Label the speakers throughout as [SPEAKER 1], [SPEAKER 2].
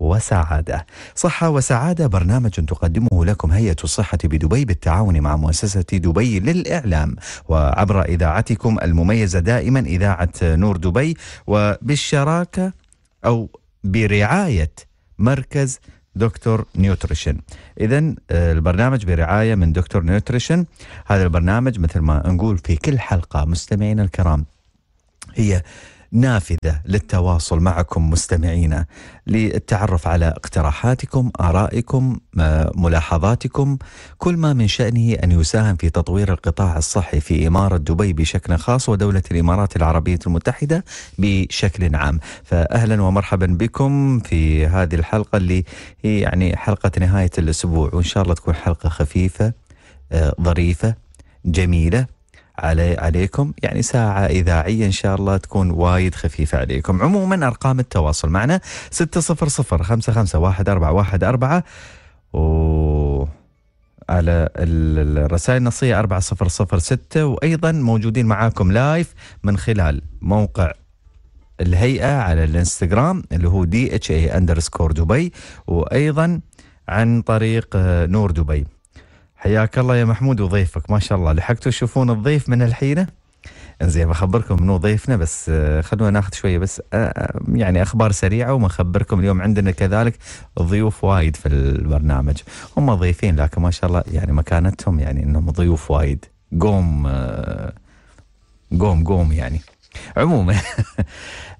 [SPEAKER 1] وسعادة صحة وسعادة برنامج تقدمه لكم هيئة الصحة بدبي بالتعاون مع مؤسسة دبي للإعلام وعبر إذاعتكم المميزة دائما إذاعة نور دبي وبالشراكة أو برعاية مركز دكتور نيوتريشن اذا آه، البرنامج برعايه من دكتور نيوتريشن هذا البرنامج مثل ما نقول في كل حلقه مستمعينا الكرام هي نافذه للتواصل معكم مستمعينا للتعرف على اقتراحاتكم، ارائكم، آه، ملاحظاتكم، كل ما من شانه ان يساهم في تطوير القطاع الصحي في اماره دبي بشكل خاص ودوله الامارات العربيه المتحده بشكل عام، فاهلا ومرحبا بكم في هذه الحلقه اللي هي يعني حلقه نهايه الاسبوع وان شاء الله تكون حلقه خفيفه آه، ظريفه جميله علي عليكم يعني ساعة إذاعية إن شاء الله تكون وايد خفيفة عليكم عموما أرقام التواصل معنا 600 أربعة و على الرسائل النصية ستة وأيضا موجودين معاكم لايف من خلال موقع الهيئة على الانستغرام اللي هو دي اتش اي اندرسكور دبي وأيضا عن طريق نور دبي حياك الله يا محمود وضيفك ما شاء الله لحقتوا تشوفون الضيف من الحينه انزين بخبركم منو ضيفنا بس آه، خلونا ناخذ شويه بس آه، آه، يعني اخبار سريعه ومخبركم اليوم عندنا كذلك ضيوف وايد في البرنامج هم ضيفين لكن ما شاء الله يعني مكانتهم يعني انهم ضيوف وايد قوم قوم قوم يعني عموما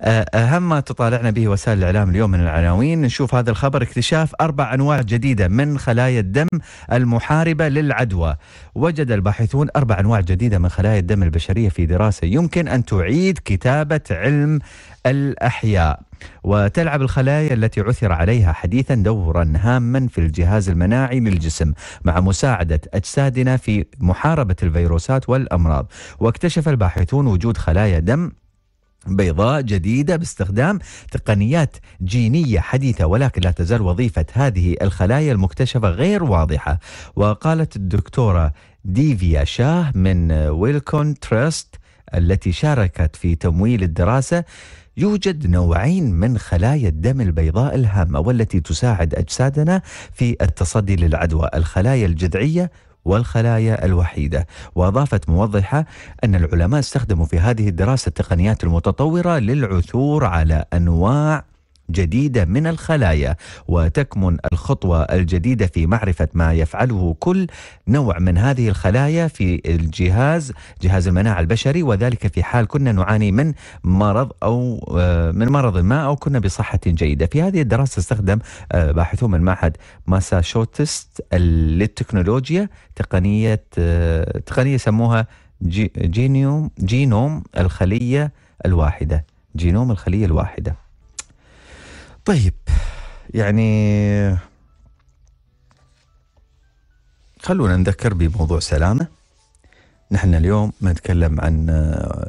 [SPEAKER 1] أه، أهم ما تطالعنا به وسائل الإعلام اليوم من العناوين نشوف هذا الخبر اكتشاف أربع أنواع جديدة من خلايا الدم المحاربة للعدوى وجد الباحثون أربع أنواع جديدة من خلايا الدم البشرية في دراسة يمكن أن تعيد كتابة علم الأحياء وتلعب الخلايا التي عثر عليها حديثا دورا هاما في الجهاز المناعي للجسم مع مساعدة أجسادنا في محاربة الفيروسات والأمراض واكتشف الباحثون وجود خلايا دم بيضاء جديدة باستخدام تقنيات جينية حديثة ولكن لا تزال وظيفة هذه الخلايا المكتشفة غير واضحة وقالت الدكتورة ديفيا شاه من ويلكون تراست التي شاركت في تمويل الدراسة يوجد نوعين من خلايا الدم البيضاء الهامة والتي تساعد أجسادنا في التصدي للعدوى الخلايا الجذعية والخلايا الوحيدة وأضافت موضحة أن العلماء استخدموا في هذه الدراسة التقنيات المتطورة للعثور على أنواع جديدة من الخلايا وتكمن الخطوة الجديدة في معرفة ما يفعله كل نوع من هذه الخلايا في الجهاز جهاز المناعة البشري وذلك في حال كنا نعاني من مرض أو آه، من مرض ما أو كنا بصحة جيدة في هذه الدراسة استخدم آه، باحثون من معهد ماساتشوتس للتكنولوجيا تقنية آه، تقنية سموها جينيوم جينوم الخلية الواحدة جينوم الخلية الواحدة طيب يعني خلونا نذكر بموضوع سلامه نحن اليوم نتكلم عن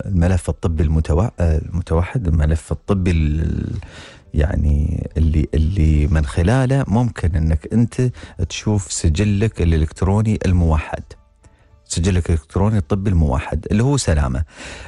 [SPEAKER 1] الملف الطبي المتو... المتوحد الملف الطبي ال... يعني اللي اللي من خلاله ممكن انك انت تشوف سجلك الالكتروني الموحد سجلك الالكتروني الطبي الموحد اللي هو سلامه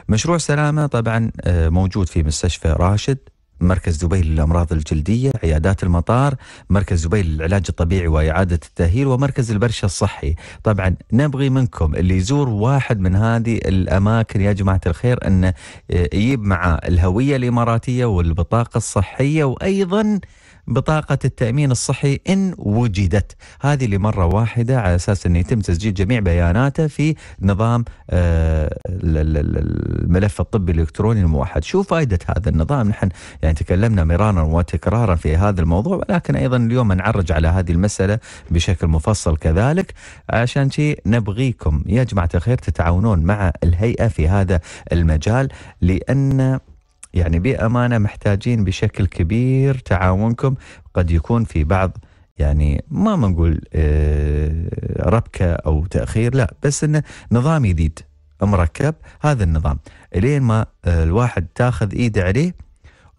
[SPEAKER 1] مشروع سلامه طبعا آه، موجود في مستشفى راشد مركز دبي للأمراض الجلدية عيادات المطار مركز دبي للعلاج الطبيعي وإعادة التأهيل ومركز البرشة الصحي طبعا نبغي منكم اللي يزور واحد من هذه الأماكن يا جماعة الخير أن يجيب معاه الهوية الإماراتية والبطاقة الصحية وأيضا بطاقة التأمين الصحي إن وجدت هذه لمرة واحدة على أساس أن يتم تسجيل جميع بياناته في نظام آه، الملف الطبي الإلكتروني الموحد شو فائدة هذا النظام نحن يعني تكلمنا مرارا وتكرارا في هذا الموضوع ولكن أيضا اليوم نعرج على هذه المسألة بشكل مفصل كذلك عشان شيء نبغيكم يا جماعة الخير تتعاونون مع الهيئة في هذا المجال لأن يعني بأمانة محتاجين بشكل كبير تعاونكم قد يكون في بعض يعني ما بنقول آه، ربكة أو تأخير لا بس أنه نظام جديد مركب هذا النظام الين ما آه، الواحد تاخذ ايده عليه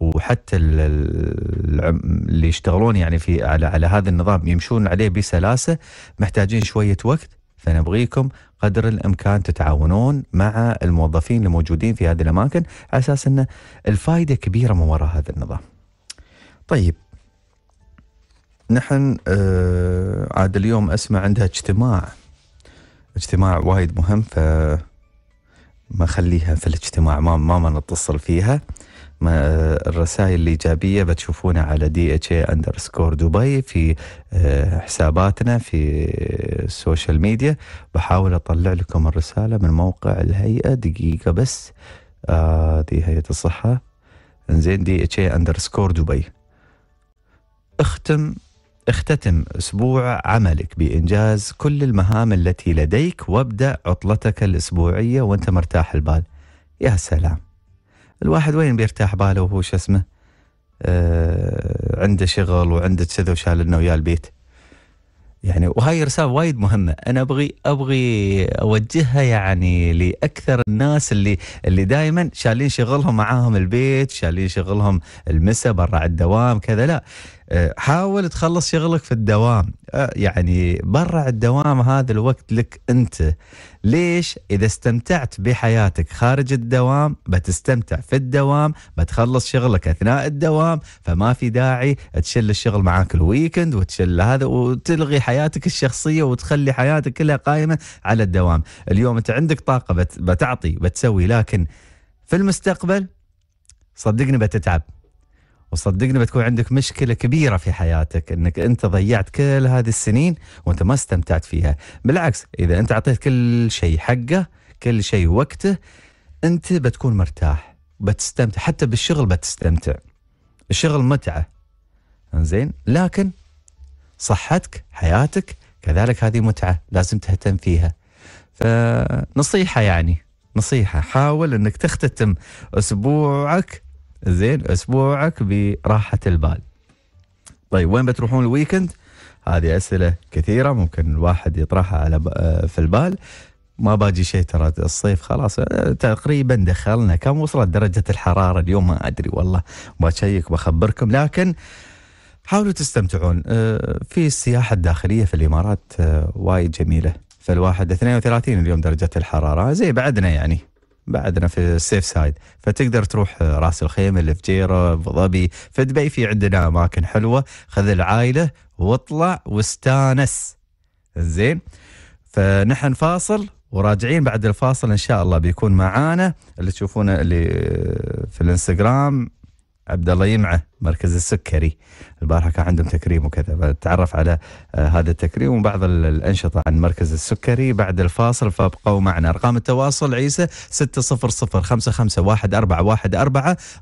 [SPEAKER 1] وحتى اللي يشتغلون يعني في على على هذا النظام يمشون عليه بسلاسه محتاجين شويه وقت فنبغيكم قدر الامكان تتعاونون مع الموظفين الموجودين في هذه الاماكن على اساس ان الفائده كبيره من وراء هذا النظام. طيب نحن آه عاد اليوم اسمع عندها اجتماع اجتماع وايد مهم ف ما خليها في الاجتماع ما ما, ما نتصل فيها الرسائل الإيجابية بتشوفونها على دي اتش اي اندرسكور دبي في آه، حساباتنا في السوشيال ميديا بحاول أطلع لكم الرسالة من موقع الهيئة دقيقة بس آه دي هيئة الصحة انزين دي اتش اي اندرسكور دبي اختم اختتم اسبوع عملك بانجاز كل المهام التي لديك وابدا عطلتك الاسبوعيه وانت مرتاح البال يا سلام الواحد وين بيرتاح باله وهو شو اسمه آه عنده شغل وعنده كذا وشال لنا وياه البيت يعني وهاي رسالة وايد مهمة أنا أبغي أبغي أوجهها يعني لأكثر الناس اللي اللي دائما شالين شغلهم معاهم البيت شالين شغلهم المسا برا على الدوام كذا لا آه، حاول تخلص شغلك في الدوام آه، يعني برع الدوام هذا الوقت لك انت ليش اذا استمتعت بحياتك خارج الدوام بتستمتع في الدوام بتخلص شغلك اثناء الدوام فما في داعي تشل الشغل معاك الويكند وتشل هذا وتلغي حياتك الشخصيه وتخلي حياتك كلها قائمه على الدوام اليوم انت عندك طاقه بتعطي بتسوي لكن في المستقبل صدقني بتتعب وصدقني بتكون عندك مشكلة كبيرة في حياتك انك انت ضيعت كل هذه السنين وانت ما استمتعت فيها بالعكس اذا انت اعطيت كل شيء حقه كل شيء وقته انت بتكون مرتاح بتستمتع حتى بالشغل بتستمتع الشغل متعة زين لكن صحتك حياتك كذلك هذه متعة لازم تهتم فيها فنصيحة يعني نصيحة حاول انك تختتم اسبوعك زين اسبوعك براحه البال طيب وين بتروحون الويكند هذه اسئله كثيره ممكن الواحد يطرحها على آه، في البال ما باجي شيء ترى الصيف خلاص آه، تقريبا دخلنا كم وصلت درجه الحراره اليوم ما ادري والله بشيك بخبركم لكن حاولوا تستمتعون آه، في السياحه الداخليه في الامارات وايد جميله فالواحد 32 اليوم درجه الحراره زي بعدنا يعني بعدنا في السيف سايد فتقدر تروح راس الخيمه اللي في جيره ابو ظبي في دبي في عندنا اماكن حلوه خذ العائله واطلع واستانس زين فنحن فاصل وراجعين بعد الفاصل ان شاء الله بيكون معانا اللي تشوفونه اللي في الانستغرام عبد الله يمعه مركز السكري البارحه كان عندهم تكريم وكذا فتعرف على آه، هذا التكريم وبعض الانشطه عن مركز السكري بعد الفاصل فابقوا معنا ارقام التواصل عيسى 600551414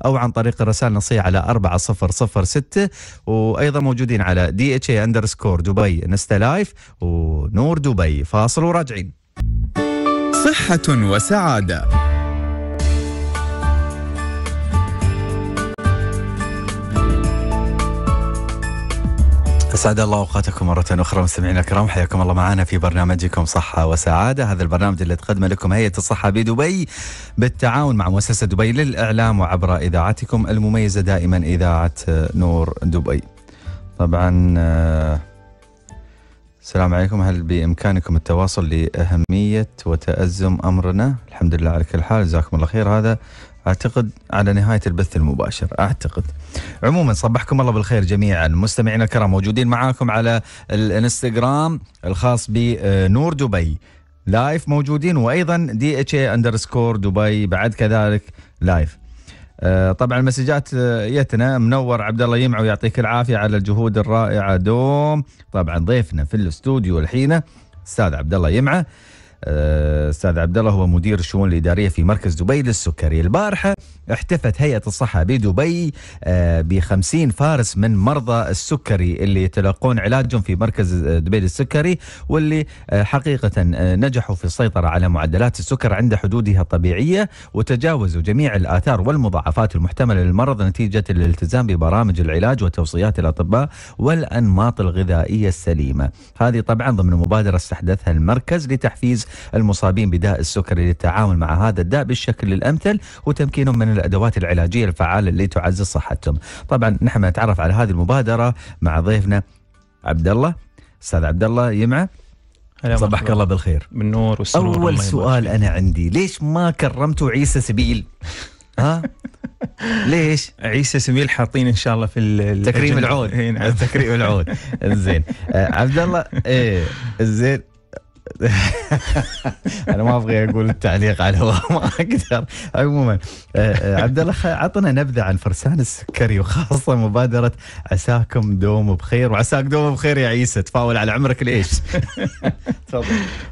[SPEAKER 1] او عن طريق الرسائل النصيه على 4006 وايضا موجودين على دي اتش اي اندرسكور دبي انستا لايف ونور دبي فاصل وراجعين صحه وسعاده اسعد الله اوقاتكم مره اخرى مستمعينا الكرام حياكم الله معنا في برنامجكم صحه وسعاده هذا البرنامج اللي تقدمه لكم هيئه الصحه بدبي بالتعاون مع مؤسسه دبي للاعلام وعبر اذاعتكم المميزه دائما اذاعه نور دبي طبعا آه، السلام عليكم هل بإمكانكم التواصل لأهمية وتأزم أمرنا الحمد لله على كل حال جزاكم الله خير هذا أعتقد على نهاية البث المباشر أعتقد عموما صبحكم الله بالخير جميعا مستمعينا الكرام موجودين معاكم على الانستغرام الخاص بنور دبي لايف موجودين وايضا دي اتش اي اندرسكور دبي بعد كذلك لايف آه، طبعا المسجات آه، يتنا منور عبد الله يمعو يعطيك العافيه على الجهود الرائعه دوم طبعا ضيفنا في الاستوديو الحين استاذ عبد الله يمعه آه، استاذ عبد الله هو مدير الشؤون الاداريه في مركز دبي للسكري البارحه احتفت هيئه الصحه بدبي آه، ب 50 فارس من مرضى السكري اللي يتلقون علاجهم في مركز آه، دبي للسكري واللي حقيقه نجحوا في السيطره على معدلات السكر عند حدودها الطبيعيه وتجاوزوا جميع الاثار والمضاعفات المحتمله للمرض نتيجه الالتزام ببرامج العلاج وتوصيات الاطباء والانماط الغذائيه السليمه. هذه طبعا ضمن مبادره استحدثها المركز لتحفيز المصابين بداء السكري للتعامل مع هذا الداء بالشكل الامثل وتمكينهم من الادوات العلاجيه الفعاله اللي تعزز صحتهم. طبعا نحن نتعرف على هذه المبادره مع ضيفنا عبد الله استاذ عبد الله يمعه صبحك الله بالخير بالنور والسرور اول سؤال انا عندي ليش ما كرمتوا عيسى سبيل؟ ها؟ ليش؟ عيسى سبيل حاطين ان شاء الله في نعم. تكريم العود تكريم العود زين آه، عبد الله ايه زين انا ما ابغى اقول التعليق على هو ما اقدر عموما آه، آه، عبد الله عطنا نبذه عن فرسان السكري وخاصه مبادره عساكم دوم بخير وعساك دوم بخير يا عيسى تفاول على عمرك ليش
[SPEAKER 2] تفضل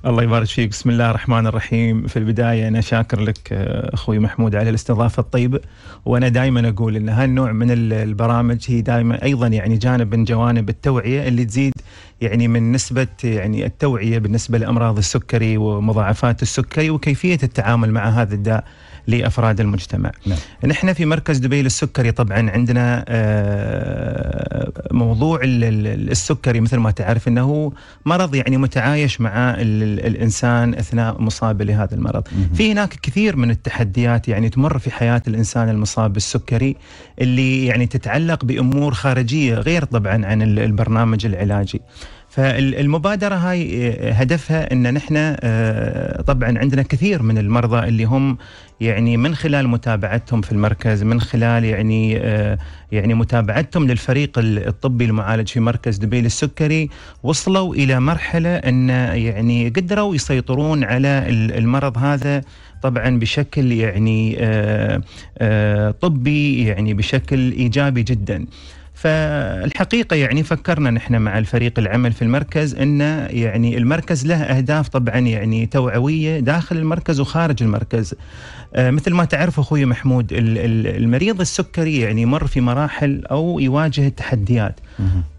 [SPEAKER 2] الله يبارك فيك بسم الله الرحمن الرحيم في البدايه انا شاكر لك آه، اخوي محمود على الاستضافه الطيبه وانا دائما اقول ان هالنوع من البرامج هي دائما ايضا يعني جانب من جوانب التوعيه اللي تزيد يعني من نسبة يعني التوعية بالنسبة لأمراض السكري ومضاعفات السكري وكيفية التعامل مع هذا الداء لافراد المجتمع. نعم. نحن في مركز دبي للسكري طبعا عندنا آه، موضوع السكري مثل ما تعرف انه مرض يعني متعايش مع الانسان اثناء مصاب لهذا المرض. مم. في هناك كثير من التحديات يعني تمر في حياه الانسان المصاب بالسكري اللي يعني تتعلق بامور خارجيه غير طبعا عن البرنامج العلاجي. فالمبادرة هاي آه، هدفها أن نحن آه، طبعا عندنا كثير من المرضى اللي هم يعني من خلال متابعتهم في المركز من خلال يعني آه، يعني متابعتهم للفريق الطبي المعالج في مركز دبي للسكري وصلوا الى مرحله ان يعني قدروا يسيطرون على المرض هذا طبعا بشكل يعني آه، آه، طبي يعني بشكل ايجابي جدا. فالحقيقه يعني فكرنا نحن مع الفريق العمل في المركز ان يعني المركز له اهداف طبعا يعني توعويه داخل المركز وخارج المركز. آه، مثل ما تعرف اخوي محمود المريض السكري يعني يمر في مراحل او يواجه تحديات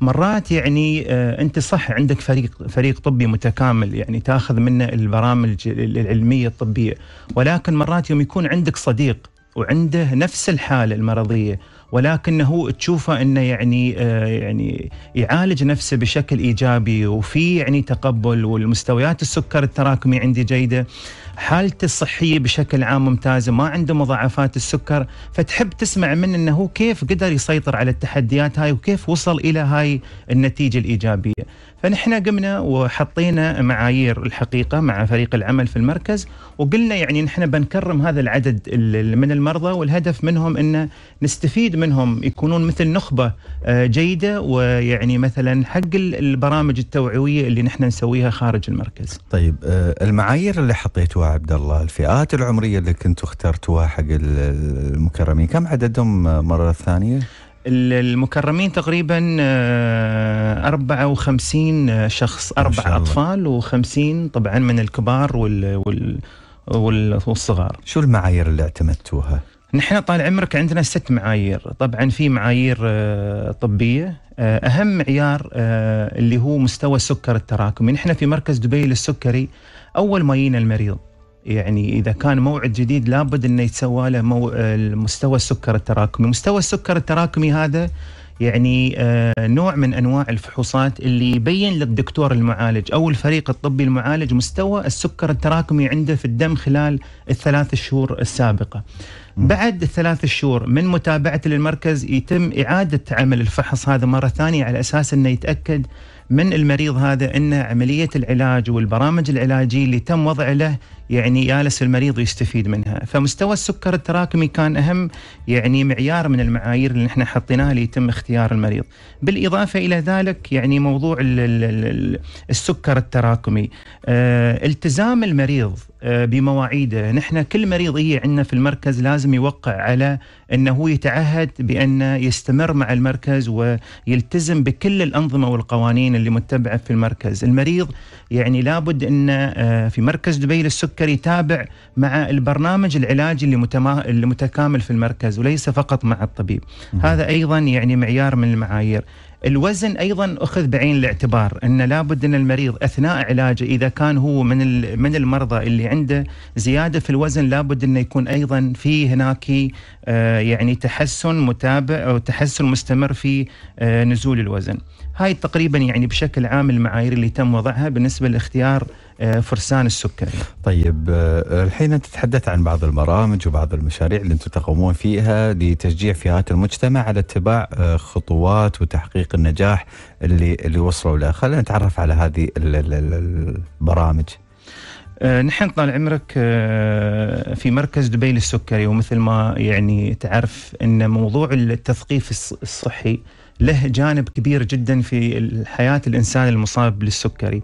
[SPEAKER 2] مرات يعني آه، انت صح عندك فريق فريق طبي متكامل يعني تاخذ منه البرامج العلميه الطبيه ولكن مرات يوم يكون عندك صديق وعنده نفس الحاله المرضيه ولكنه تشوفه انه يعني آه، يعني يعالج نفسه بشكل ايجابي وفي يعني تقبل والمستويات السكر التراكمي عندي جيده حالته الصحيه بشكل عام ممتازه ما عنده مضاعفات السكر فتحب تسمع منه انه كيف قدر يسيطر على التحديات هاي وكيف وصل الى هاي النتيجه الايجابيه فنحن قمنا وحطينا معايير الحقيقه مع فريق العمل في المركز وقلنا يعني نحن بنكرم هذا العدد من المرضى والهدف منهم ان نستفيد منهم يكونون مثل نخبه آه، جيده ويعني مثلا حق البرامج التوعويه اللي نحن نسويها خارج المركز.
[SPEAKER 1] طيب آه، المعايير اللي حطيتوها عبد الله الفئات العمريه اللي كنتوا اخترتوها حق المكرمين كم عددهم مره ثانيه؟
[SPEAKER 2] المكرمين تقريبا آه، 54 شخص اربع اطفال و50 طبعا من الكبار وال, وال والصغار شو المعايير اللي اعتمدتوها؟ نحن طال عمرك عندنا ست معايير طبعا في معايير آه، طبية آه، أهم معيار آه، اللي هو مستوى السكر التراكمي نحن في مركز دبي للسكري أول ما يجينا المريض يعني اذا كان موعد جديد لابد انه يتسوى له مستوى السكر التراكمي، مستوى السكر التراكمي هذا يعني آه، نوع من انواع الفحوصات اللي يبين للدكتور المعالج او الفريق الطبي المعالج مستوى السكر التراكمي عنده في الدم خلال الثلاث شهور السابقه. بعد الثلاث شهور من متابعه للمركز يتم اعاده عمل الفحص هذا مره ثانيه على اساس انه يتاكد من المريض هذا ان عمليه العلاج والبرامج العلاجيه اللي تم وضع له يعني يالس المريض يستفيد منها فمستوى السكر التراكمي كان أهم يعني معيار من المعايير اللي احنا حطيناها ليتم اختيار المريض بالإضافة إلى ذلك يعني موضوع السكر التراكمي آه، التزام المريض آه، بمواعيده نحن كل مريض يجي عندنا في المركز لازم يوقع على انه يتعهد بان يستمر مع المركز ويلتزم بكل الانظمه والقوانين اللي متبعه في المركز المريض يعني لابد ان آه، في مركز دبي للسكر العسكري يتابع مع البرنامج العلاجي اللي, متما... اللي متكامل في المركز وليس فقط مع الطبيب مم. هذا أيضا يعني معيار من المعايير الوزن ايضا اخذ بعين الاعتبار ان لابد ان المريض اثناء علاجه اذا كان هو من من المرضى اللي عنده زياده في الوزن لابد انه يكون ايضا في هناك آه، يعني تحسن متابع او تحسن مستمر في آه، نزول الوزن. هاي تقريبا يعني بشكل عام المعايير اللي تم وضعها بالنسبه لاختيار آه،
[SPEAKER 1] فرسان السكري طيب آه، الحين انت تتحدث عن بعض البرامج وبعض المشاريع اللي انتم تقومون فيها لتشجيع فئات المجتمع على اتباع آه، خطوات وتحقيق النجاح اللي اللي وصلوا له خلينا نتعرف على هذه البرامج
[SPEAKER 2] نحن طال عمرك في مركز دبي للسكري ومثل ما يعني تعرف ان موضوع التثقيف الصحي له جانب كبير جدا في حياه الانسان المصاب بالسكري.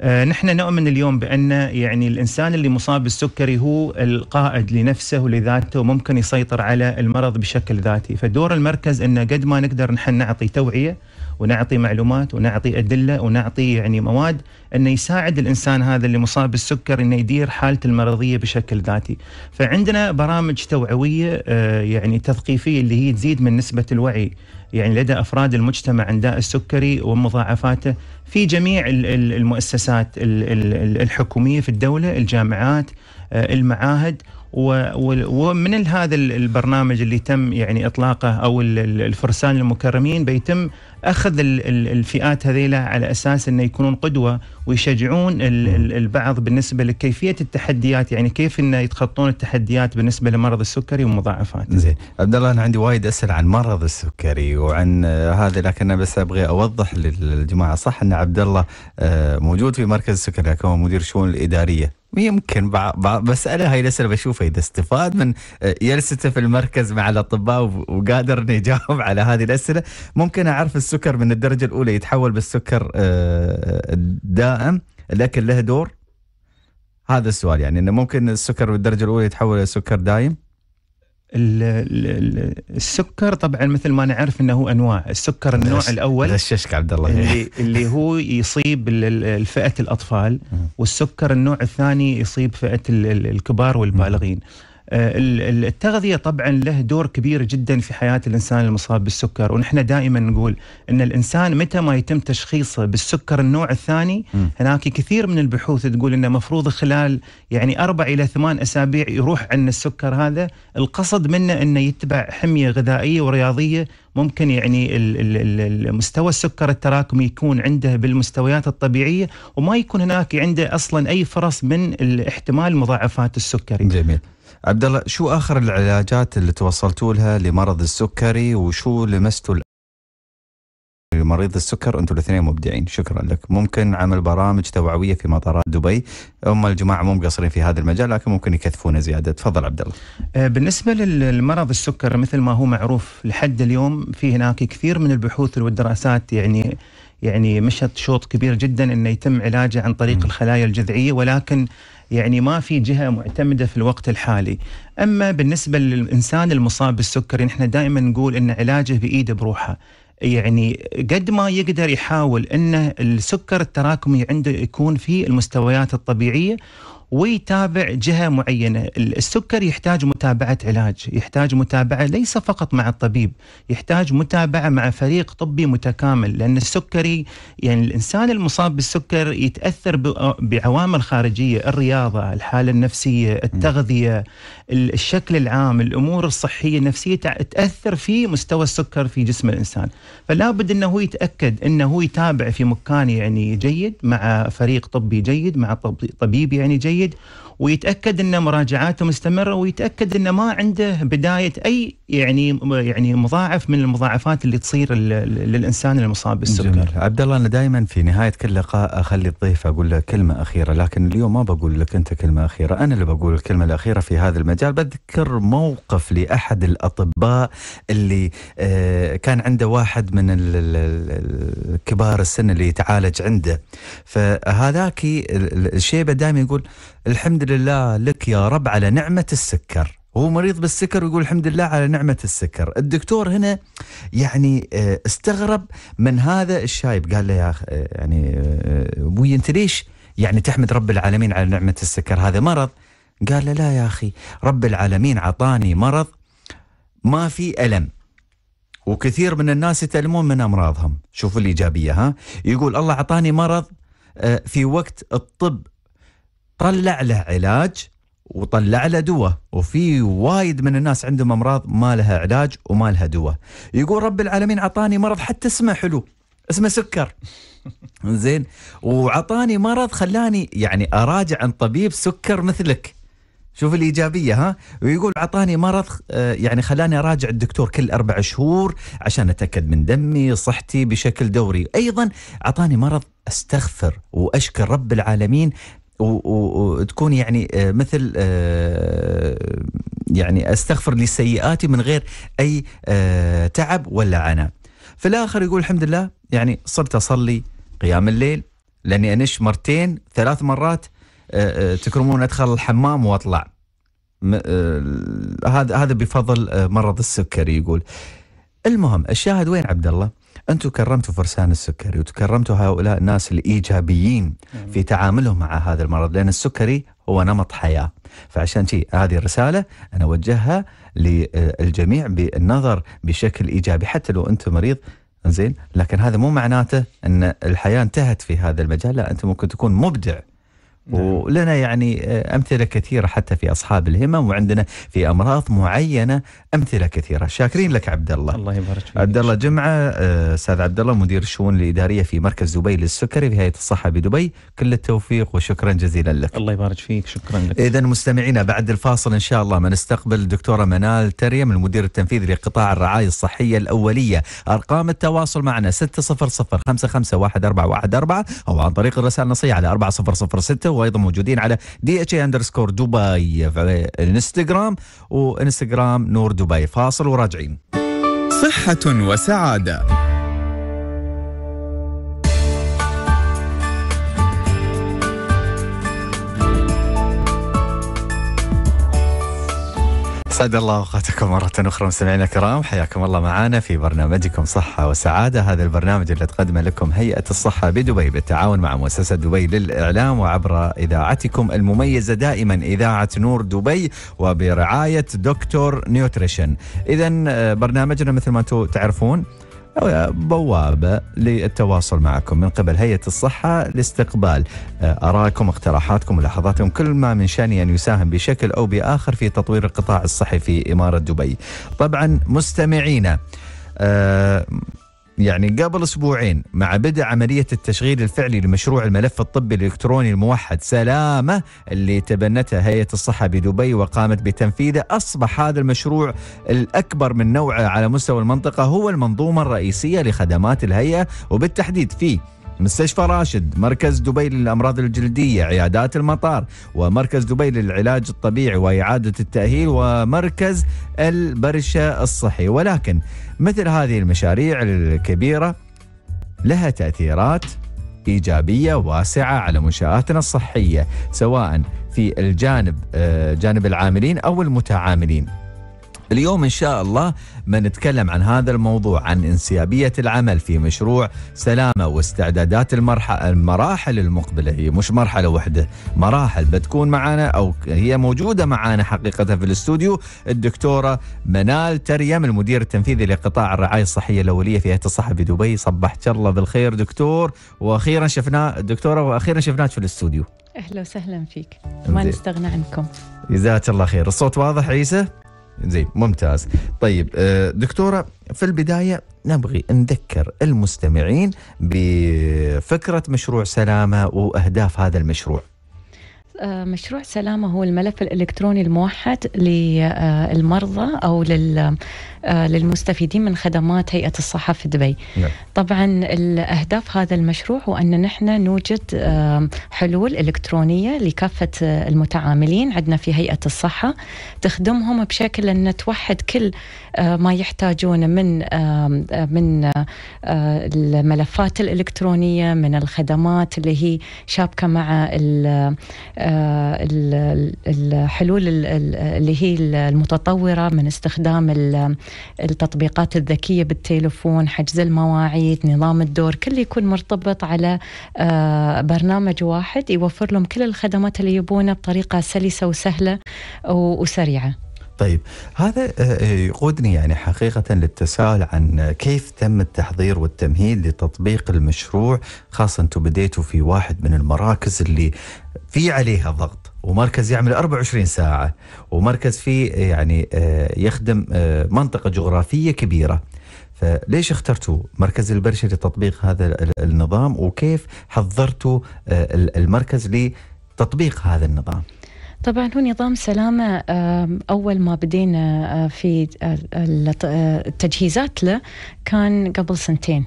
[SPEAKER 2] آه، نحن نؤمن اليوم بان يعني الانسان اللي مصاب بالسكري هو القائد لنفسه ولذاته وممكن يسيطر على المرض بشكل ذاتي، فدور المركز انه قد ما نقدر نحن نعطي توعيه ونعطي معلومات ونعطي ادله ونعطي يعني مواد انه يساعد الانسان هذا اللي مصاب بالسكر انه يدير حالته المرضيه بشكل ذاتي، فعندنا برامج توعويه آه، يعني تثقيفيه اللي هي تزيد من نسبه الوعي يعني لدى افراد المجتمع داء السكري ومضاعفاته في جميع المؤسسات الحكوميه في الدوله، الجامعات، آه، المعاهد ومن هذا البرنامج اللي تم يعني اطلاقه او الفرسان المكرمين بيتم اخذ الفئات هذيله على اساس انه يكونون قدوه ويشجعون البعض بالنسبه لكيفيه التحديات يعني كيف انه يتخطون التحديات بالنسبه لمرض السكري
[SPEAKER 1] ومضاعفاته. زين عبد الله انا عندي وايد اسئله عن مرض السكري وعن هذا لكن انا بس ابغي اوضح للجماعه صح ان عبد الله آه، موجود في مركز السكري لكن هو مدير الشؤون الاداريه يمكن بساله هاي الاسئله بشوفه اذا استفاد من جلسته آه، في المركز مع الاطباء وقادر انه يجاوب على هذه الاسئله ممكن اعرف السكر من الدرجه الاولى يتحول بالسكر آه، آه، الدائم الاكل له دور هذا السؤال يعني انه ممكن السكر بالدرجه الاولى يتحول الى سكر دايم السكر طبعا مثل ما نعرف انه انواع السكر النوع الاول غششك عبد الله اللي,
[SPEAKER 2] اللي هو يصيب فئه الاطفال والسكر النوع الثاني يصيب فئه الكبار والبالغين آه، التغذيه طبعا له دور كبير جدا في حياه الانسان المصاب بالسكر ونحن دائما نقول ان الانسان متى ما يتم تشخيصه بالسكر النوع الثاني هناك كثير من البحوث تقول انه مفروض خلال يعني اربع الى ثمان اسابيع يروح عن السكر هذا القصد منه انه يتبع حميه غذائيه ورياضيه ممكن يعني مستوى السكر التراكمي يكون عنده بالمستويات الطبيعيه وما يكون هناك عنده اصلا اي
[SPEAKER 1] فرص من احتمال مضاعفات السكري. جميل. عبد الله شو اخر العلاجات اللي توصلتوا لها لمرض السكري وشو لمستوا مريض السكر انتم الاثنين مبدعين شكرا لك ممكن عمل برامج توعويه في مطارات دبي هم الجماعه مو مقصرين في هذا المجال لكن ممكن يكثفونه زياده تفضل عبد الله آه، بالنسبه للمرض
[SPEAKER 2] السكر مثل ما هو معروف لحد اليوم في هناك كثير من البحوث والدراسات يعني يعني مشت شوط كبير جدا انه يتم علاجه عن طريق م. الخلايا الجذعيه ولكن يعني ما في جهه معتمده في الوقت الحالي اما بالنسبه للانسان المصاب بالسكري نحن دائما نقول ان علاجه بايده بروحه يعني قد ما يقدر يحاول ان السكر التراكمي عنده يكون في المستويات الطبيعيه ويتابع جهه معينه، السكر يحتاج متابعه علاج، يحتاج متابعه ليس فقط مع الطبيب، يحتاج متابعه مع فريق طبي متكامل لان السكري يعني الانسان المصاب بالسكر يتاثر بعوامل خارجيه، الرياضه، الحاله النفسيه، التغذيه، الشكل العام، الامور الصحيه النفسيه تاثر في مستوى السكر في جسم الانسان، فلا بد انه يتاكد انه يتابع في مكان يعني جيد مع فريق طبي جيد، مع طبيب يعني جيد جيد ويتاكد ان مراجعاته مستمره ويتاكد انه ما عنده بدايه اي يعني يعني مضاعف من المضاعفات اللي تصير للانسان المصاب بالسكر.
[SPEAKER 1] عبد الله انا دائما في نهايه كل لقاء اخلي الضيف اقول له كلمه اخيره لكن اليوم ما بقول لك انت كلمه اخيره، انا اللي بقول الكلمه الاخيره في هذا المجال بذكر موقف لاحد الاطباء اللي آه، كان عنده واحد من الكبار السن اللي يتعالج عنده فهذاك الشيبه دائما يقول الحمد لله لك يا رب على نعمة السكر هو مريض بالسكر ويقول الحمد لله على نعمة السكر الدكتور هنا يعني استغرب من هذا الشايب قال له يا أخي يعني أبوي أنت ليش يعني تحمد رب العالمين على نعمة السكر هذا مرض قال له لا يا أخي رب العالمين عطاني مرض ما في ألم وكثير من الناس يتألمون من أمراضهم شوفوا الإيجابية ها يقول الله عطاني مرض في وقت الطب طلع له علاج وطلع له دواء وفي وايد من الناس عندهم امراض ما لها علاج وما لها دواء يقول رب العالمين اعطاني مرض حتى اسمه حلو اسمه سكر زين وعطاني مرض خلاني يعني اراجع عن طبيب سكر مثلك شوف الايجابيه ها ويقول اعطاني مرض آه، يعني خلاني اراجع الدكتور كل اربع شهور عشان اتاكد من دمي صحتي بشكل دوري ايضا اعطاني مرض استغفر واشكر رب العالمين وتكون يعني آه، مثل آه، يعني استغفر لسيئاتي من غير اي آه، تعب ولا عناء. في الاخر يقول الحمد لله يعني صرت اصلي قيام الليل لاني انش مرتين ثلاث مرات تكرمون ادخل الحمام واطلع. هذا هذا بفضل مرض السكري يقول. المهم الشاهد وين عبد الله؟ أنتم كرمتوا فرسان السكري وتكرمتوا هؤلاء الناس الإيجابيين نعم. في تعاملهم مع هذا المرض لأن السكري هو نمط حياة فعشان شيء هذه الرسالة أنا أوجهها للجميع بالنظر بشكل إيجابي حتى لو أنت مريض زين لكن هذا مو معناته أن الحياة انتهت في هذا المجال لا أنت ممكن تكون مبدع نعم. ولنا يعني آه، امثله كثيره حتى في اصحاب الهمم وعندنا في امراض معينه امثله كثيره شاكرين لك عبد الله الله يبارك فيك عبد الله جمعه آه، استاذ عبد الله مدير الشؤون الاداريه في مركز دبي للسكري في هيئه الصحه بدبي كل التوفيق وشكرا جزيلا لك الله يبارك فيك شكرا لك اذا مستمعينا بعد الفاصل ان شاء الله ما نستقبل الدكتوره منال تريم المدير التنفيذي لقطاع الرعايه الصحيه الاوليه ارقام التواصل معنا 600551414 او عن طريق الرسائل النصيه على 4006 وايضا موجودين على دي اتش اي اندرسكور دبي في انستغرام وانستغرام نور دبي فاصل وراجعين صحه وسعاده أسعد الله أوقاتكم مرة أخرى مستمعينا الكرام حياكم الله معنا في برنامجكم صحة وسعادة هذا البرنامج اللي تقدمه لكم هيئة الصحة بدبي بالتعاون مع مؤسسة دبي للإعلام وعبر إذاعتكم المميزة دائما إذاعة نور دبي وبرعاية دكتور نيوتريشن إذا آه، برنامجنا مثل ما أنتم تعرفون بوابة للتواصل معكم من قبل هيئة الصحة لاستقبال آه، ارائكم اقتراحاتكم ملاحظاتكم كل ما من شان أن يساهم بشكل أو بآخر في تطوير القطاع الصحي في إمارة دبي طبعا مستمعينا آه، يعني قبل اسبوعين مع بدء عمليه التشغيل الفعلي لمشروع الملف الطبي الالكتروني الموحد سلامه اللي تبنتها هيئه الصحه بدبي وقامت بتنفيذه اصبح هذا المشروع الاكبر من نوعه على مستوى المنطقه هو المنظومه الرئيسيه لخدمات الهيئه وبالتحديد فيه مستشفى راشد مركز دبي للأمراض الجلدية عيادات المطار ومركز دبي للعلاج الطبيعي وإعادة التأهيل ومركز البرشة الصحي ولكن مثل هذه المشاريع الكبيرة لها تأثيرات إيجابية واسعة على منشآتنا الصحية سواء في الجانب آه، جانب العاملين أو المتعاملين اليوم إن شاء الله بنتكلم عن هذا الموضوع عن انسيابية العمل في مشروع سلامة واستعدادات المرحلة المراحل المقبلة هي مش مرحلة واحدة مراحل بتكون معنا أو هي موجودة معنا حقيقة في الاستوديو الدكتورة منال تريم المدير التنفيذي لقطاع الرعاية الصحية الأولية في هيئة الصحة في دبي صبحت الله بالخير دكتور وأخيرا شفنا دكتورة وأخيرا شفناك في الاستوديو
[SPEAKER 3] أهلا وسهلا فيك ما نستغنى عنكم
[SPEAKER 1] جزاك الله خير الصوت واضح عيسى زين ممتاز طيب آه، دكتورة في البداية نبغي نذكر المستمعين بفكرة مشروع سلامة وأهداف هذا المشروع
[SPEAKER 3] آه، مشروع سلامة هو الملف الإلكتروني الموحد للمرضى أو آه، للمستفيدين من خدمات هيئة الصحة في دبي نعم. طبعا الأهداف هذا المشروع هو أن نحن نوجد آه، حلول إلكترونية لكافة المتعاملين عندنا في هيئة الصحة تخدمهم بشكل أن توحد كل آه، ما يحتاجونه من آه، من آه، الملفات الالكترونيه من الخدمات اللي هي شابكه مع الحلول اللي هي المتطوره من استخدام التطبيقات الذكيه بالتليفون حجز المواعيد نظام الدور كل يكون مرتبط على برنامج واحد يوفر لهم كل الخدمات اللي يبونها بطريقه سلسه وسهله وسريعه
[SPEAKER 1] طيب هذا آه، آه، يقودني يعني حقيقة للتساؤل عن كيف تم التحضير والتمهيد لتطبيق المشروع خاصة أنتم بديتوا في واحد من المراكز اللي في عليها ضغط ومركز يعمل 24 ساعة ومركز فيه آه، يعني يخدم منطقة جغرافية كبيرة فليش اخترتوا مركز البرشة لتطبيق هذا النظام وكيف حضرتوا المركز لتطبيق هذا النظام؟
[SPEAKER 3] طبعا هو نظام سلامة أول ما بدينا في التجهيزات له كان قبل سنتين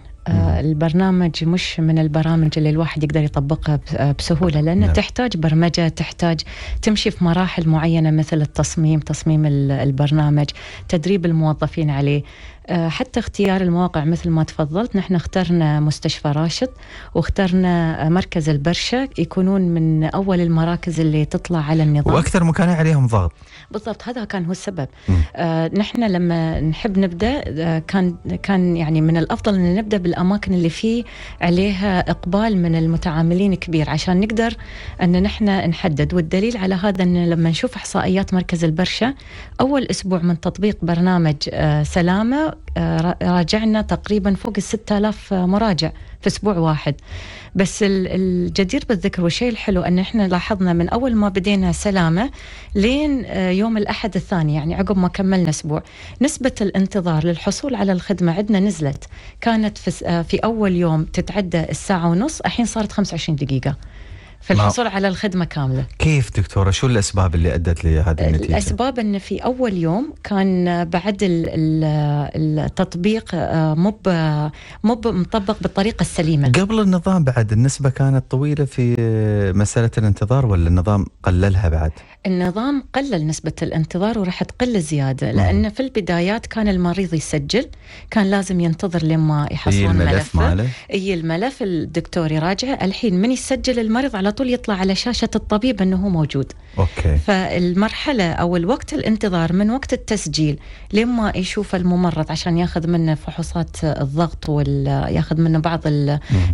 [SPEAKER 3] البرنامج مش من البرامج اللي الواحد يقدر يطبقها بسهوله لانه نعم. تحتاج برمجه تحتاج تمشي في مراحل معينه مثل التصميم تصميم البرنامج تدريب الموظفين عليه آه، حتى اختيار المواقع مثل ما تفضلت نحن اخترنا مستشفى راشد واخترنا مركز البرشة يكونون من أول المراكز اللي تطلع على النظام وأكثر
[SPEAKER 1] مكان عليهم ضغط
[SPEAKER 3] بالضبط هذا كان هو السبب آه نحن لما نحب نبدأ آه كان كان يعني من الأفضل أن نبدأ بالأماكن اللي فيه عليها إقبال من المتعاملين كبير عشان نقدر أن نحن نحدد والدليل على هذا أن لما نشوف إحصائيات مركز البرشة أول أسبوع من تطبيق برنامج آه سلامة آه، راجعنا تقريبا فوق ال 6000 مراجع في اسبوع واحد بس الجدير بالذكر والشيء الحلو ان احنا لاحظنا من اول ما بدينا سلامه لين آه، يوم الاحد الثاني يعني عقب ما كملنا اسبوع نسبه الانتظار للحصول على الخدمه عندنا نزلت كانت في آه، اول يوم تتعدى الساعه ونص الحين صارت 25 دقيقه في الحصول على الخدمه كامله
[SPEAKER 1] كيف دكتوره شو الاسباب اللي ادت لهذه النتيجه الاسباب
[SPEAKER 3] ان في اول يوم كان بعد التطبيق آه، مب مب مطبق بالطريقه السليمه
[SPEAKER 1] قبل النظام بعد النسبه كانت طويله في مساله الانتظار ولا النظام قللها بعد
[SPEAKER 3] النظام قلل نسبه الانتظار وراح تقل زياده لان في البدايات كان المريض يسجل كان لازم ينتظر لما يحصلون ملفه اي الملف, الملف الدكتور يراجعه الحين من يسجل المريض على طول يطلع على شاشة الطبيب أنه هو موجود أوكي. فالمرحلة أو الوقت الانتظار من وقت التسجيل لما يشوف الممرض عشان ياخذ منه فحوصات الضغط وياخذ منه بعض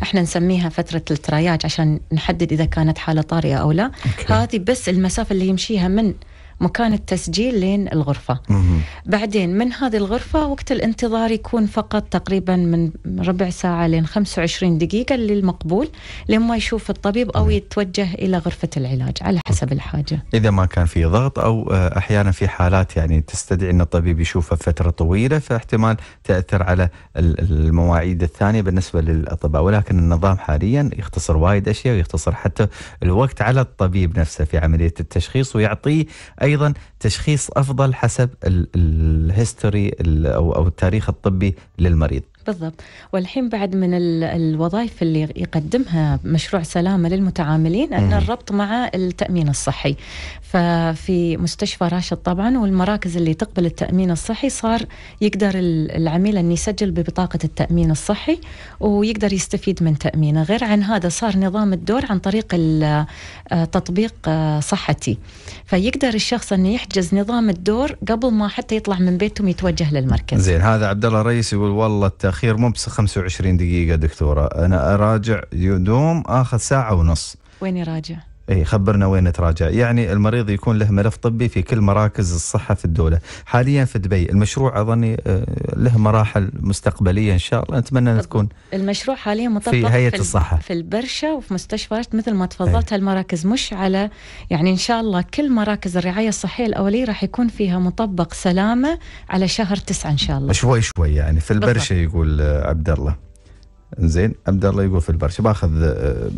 [SPEAKER 3] احنا نسميها فترة الترياج عشان نحدد إذا كانت حالة طارئة أو لا أوكي. هذه بس المسافة اللي يمشيها من مكان التسجيل لين الغرفة مم. بعدين من هذه الغرفة وقت الانتظار يكون فقط تقريبا من ربع ساعة لين 25 دقيقة للمقبول لما يشوف الطبيب أو يتوجه إلى غرفة العلاج على حسب الحاجة
[SPEAKER 1] إذا ما كان في ضغط أو آه، أحيانا في حالات يعني تستدعي أن الطبيب يشوفها فترة طويلة فاحتمال تأثر على المواعيد الثانية بالنسبة للأطباء ولكن النظام حاليا يختصر وايد أشياء ويختصر حتى الوقت على الطبيب نفسه في عملية التشخيص ويعطيه ايضا تشخيص افضل حسب الهيستوري او التاريخ الطبي للمريض
[SPEAKER 3] بالضبط والحين بعد من الوظائف اللي يقدمها مشروع سلامة للمتعاملين أن الربط مع التأمين الصحي ففي مستشفى راشد طبعا والمراكز اللي تقبل التأمين الصحي صار يقدر العميل أن يسجل ببطاقة التأمين الصحي ويقدر يستفيد من تأمينه غير عن هذا صار نظام الدور عن طريق آه، تطبيق آه، صحتي فيقدر الشخص أن يحجز نظام الدور قبل ما حتى يطلع من بيتهم يتوجه للمركز زين
[SPEAKER 1] هذا عبد الله رئيس يقول والله التخ... الأخير مو بس 25 دقيقة دكتورة أنا أراجع يدوم آخذ ساعة ونص وين يراجع؟ اي خبرنا وين نتراجع يعني المريض يكون له ملف طبي في كل مراكز الصحه في الدوله حاليا في دبي المشروع اظني إيه، له مراحل مستقبليه ان شاء الله نتمنى ان تكون
[SPEAKER 3] المشروع حاليا مطبق في هيئه في الصحه في البرشه وفي مستشفيات مثل ما تفضلت إيه. هالمراكز مش على يعني ان شاء الله كل مراكز الرعايه الصحيه الاوليه راح يكون فيها مطبق سلامه على شهر تسعة ان شاء الله
[SPEAKER 1] شوي شوي يعني في البرشه بالضبط. يقول عبد الله زين عبد الله يقول في البرشا باخذ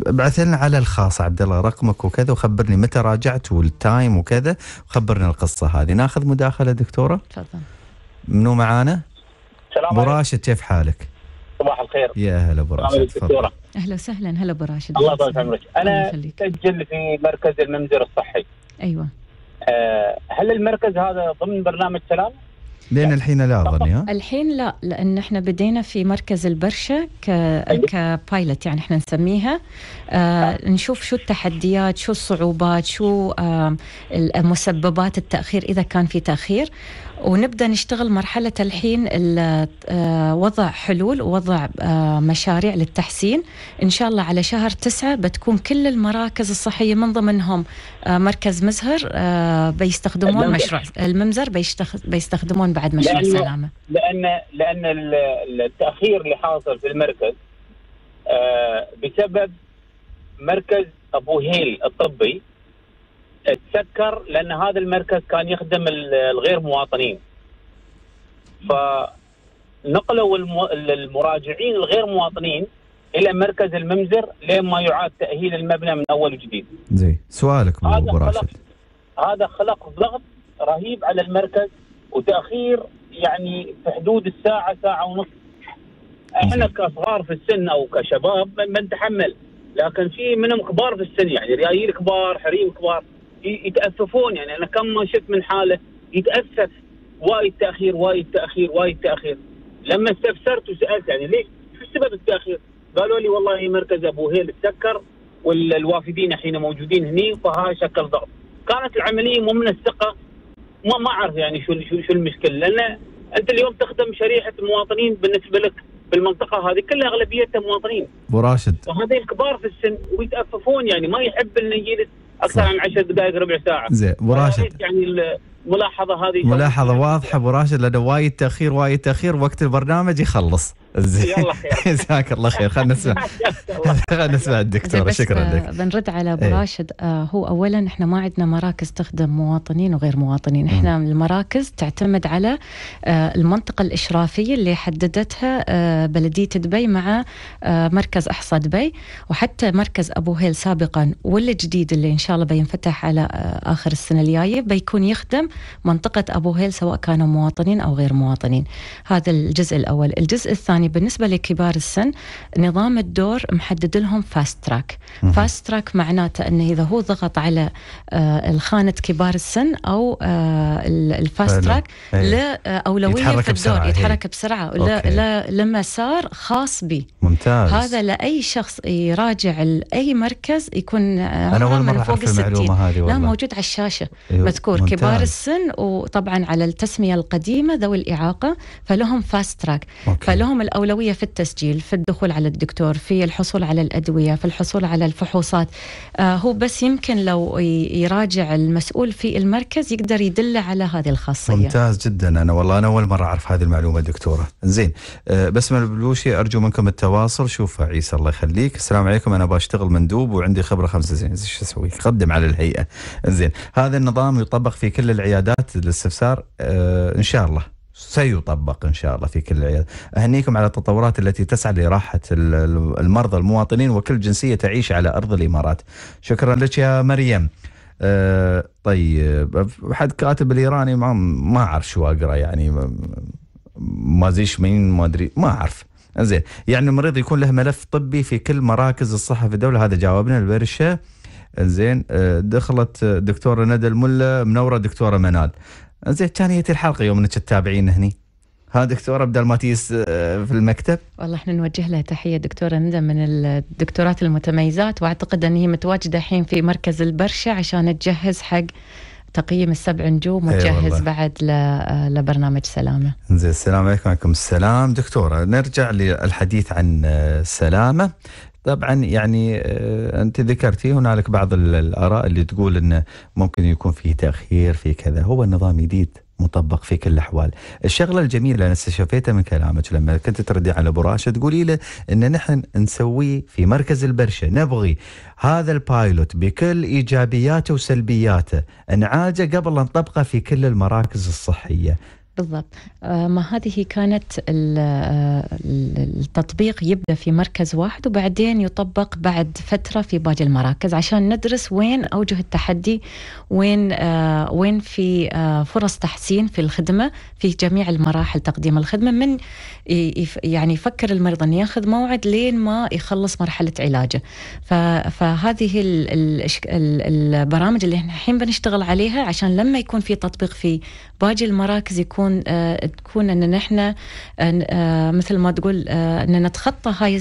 [SPEAKER 1] ابعث آه، لنا على الخاص عبد الله رقمك وكذا وخبرني متى راجعت والتايم وكذا وخبرنا القصه هذه ناخذ مداخله دكتوره تفضل منو معانا؟ سلام ابو راشد كيف حالك؟ صباح الخير يا هلا ابو راشد
[SPEAKER 3] دكتوره اهلا وسهلا هلا ابو راشد الله يبارك عمرك انا اسجل في مركز المنزل الصحي ايوه
[SPEAKER 4] آه هل المركز هذا ضمن برنامج سلام؟
[SPEAKER 3] لين يعني
[SPEAKER 1] الحين لا اظني
[SPEAKER 3] ها الحين لا لان احنا بدينا في مركز البرشه ك كبايلوت يعني احنا نسميها آه نشوف شو التحديات شو الصعوبات شو آه مسببات التاخير اذا كان في تاخير ونبدا نشتغل مرحله الحين آه، وضع حلول ووضع آه، مشاريع للتحسين ان شاء الله على شهر تسعة بتكون كل المراكز الصحيه من ضمنهم آه، مركز مزهر بيستخدمون مشروع الممزر بيستخدمون بعد مشروع لأن سلامه
[SPEAKER 4] لان لان التاخير اللي حاصل في المركز بسبب مركز ابو هيل الطبي تسكر لان هذا المركز كان يخدم الغير مواطنين فنقلوا المراجعين الغير مواطنين الى مركز الممزر لين ما يعاد تاهيل المبنى من اول وجديد.
[SPEAKER 1] زين سؤالك هذا
[SPEAKER 4] ابو راشد هذا خلق ضغط رهيب على المركز وتاخير يعني في حدود الساعه ساعه ونص. احنا كصغار في السن او كشباب بنتحمل لكن في منهم كبار في السن يعني ريايل كبار حريم كبار يتاسفون يعني انا كم ما شفت من حاله يتاسف وايد تاخير وايد تاخير وايد تاخير لما استفسرت وسالت يعني ليش شو سبب التاخير؟ قالوا لي والله مركز ابو هيل تسكر والوافدين الحين موجودين هني فهاي شكل ضغط. كانت العمليه مو الثقه ما ما اعرف يعني شو شو شو المشكله لان انت اليوم تخدم شريحه المواطنين بالنسبه لك بالمنطقه هذه كلها اغلبيتها مواطنين. ابو راشد. وهذين الكبار في السن ويتأففون يعني ما يحب انه يجلس اكثر عن 10 دقائق ربع ساعه زين ابو راشد يعني الملاحظه هذه ملاحظه
[SPEAKER 1] واضحه ابو راشد لانه وايد تاخير وايد تاخير وقت البرنامج يخلص زين يلا جزاك الله خير خلينا نسمع خلينا نسمع الدكتورة شكرا لك آه،
[SPEAKER 3] بنرد على ابو إيه. راشد آه، هو اولا احنا ما عندنا مراكز تخدم مواطنين وغير مواطنين احنا المراكز تعتمد على آه، المنطقة الاشرافية اللي حددتها بلدية دبي مع مركز احصى دبي وحتى مركز ابو هيل سابقا والجديد اللي ان شاء الله بينفتح على اخر السنة الجاية بيكون يخدم منطقة ابو هيل سواء كانوا مواطنين او غير مواطنين هذا الجزء الاول الجزء الثاني يعني بالنسبه لكبار السن نظام الدور محدد لهم فاست تراك فاست تراك معناته انه اذا هو ضغط على آه، الخانه كبار السن او الفاست تراك لاولويه في الدور إيه. يتحرك بسرعه لمسار خاص بي
[SPEAKER 1] ممتاز هذا
[SPEAKER 3] لاي شخص يراجع لاي مركز يكون آه، انا اول مره فوق اعرف المعلومه هذه والله. لا موجود على الشاشه أيوه. مذكور ممتاز. كبار السن وطبعا على التسميه القديمه ذوي الاعاقه فلهم فاست تراك فلهم الأولوية في التسجيل في الدخول على الدكتور في الحصول على الأدوية في الحصول على الفحوصات آه، هو بس يمكن لو يراجع المسؤول في المركز يقدر يدله على هذه الخاصية ممتاز
[SPEAKER 1] جدا أنا والله أنا أول مرة أعرف هذه المعلومة دكتورة زين آه، بسمة البلوشي أرجو منكم التواصل شوف عيسى الله يخليك السلام عليكم أنا بشتغل مندوب وعندي خبرة خمسة سنين شو أسوي قدم على الهيئة زين هذا النظام يطبق في كل العيادات للاستفسار آه، إن شاء الله سيطبق ان شاء الله في كل العيادات. اهنيكم على التطورات التي تسعى لراحه المرضى المواطنين وكل جنسيه تعيش على ارض الامارات. شكرا لك يا مريم. أه طيب حد كاتب الايراني ما ما اعرف شو اقرا يعني ما زيش مين ما ادري ما اعرف. زين يعني المريض يكون له ملف طبي في كل مراكز الصحه في الدوله هذا جاوبنا البرشه. زين آه، دخلت دكتوره ندى الملا منوره دكتوره منال زين كان ياتي الحلقه يوم انك تتابعين هني ها دكتوره بدل ماتيس آه، في المكتب
[SPEAKER 3] والله احنا نوجه لها تحيه دكتوره ندى من الدكتورات المتميزات واعتقد ان هي متواجده الحين في مركز البرشه عشان تجهز حق تقييم السبع نجوم أيوة وتجهز بعد آه، لبرنامج سلامه.
[SPEAKER 1] زين السلام عليكم وعليكم السلام دكتوره نرجع للحديث عن آه، سلامه طبعا يعني آه، انت ذكرتي هنالك بعض الاراء اللي تقول انه ممكن يكون في تاخير في كذا هو النظام جديد مطبق في كل الاحوال. الشغله الجميله انا استشفيتها من كلامك لما كنت تردي على ابو راشد تقولي له ان نحن نسويه في مركز البرشه، نبغي هذا البايلوت بكل ايجابياته وسلبياته نعالجه قبل ان نطبقه في كل المراكز الصحيه،
[SPEAKER 3] بالضبط آه، ما هذه كانت آه، التطبيق يبدا في مركز واحد وبعدين يطبق بعد فتره في باقي المراكز عشان ندرس وين اوجه التحدي وين آه، وين في فرص تحسين في الخدمه في جميع المراحل تقديم الخدمه من يعني يفكر المريض انه ياخذ موعد لين ما يخلص مرحله علاجه فهذه البرامج اللي احنا الحين بنشتغل عليها عشان لما يكون في تطبيق في باقي المراكز يكون آه، تكون ان نحن آه، آه، مثل ما تقول ان نتخطى هاي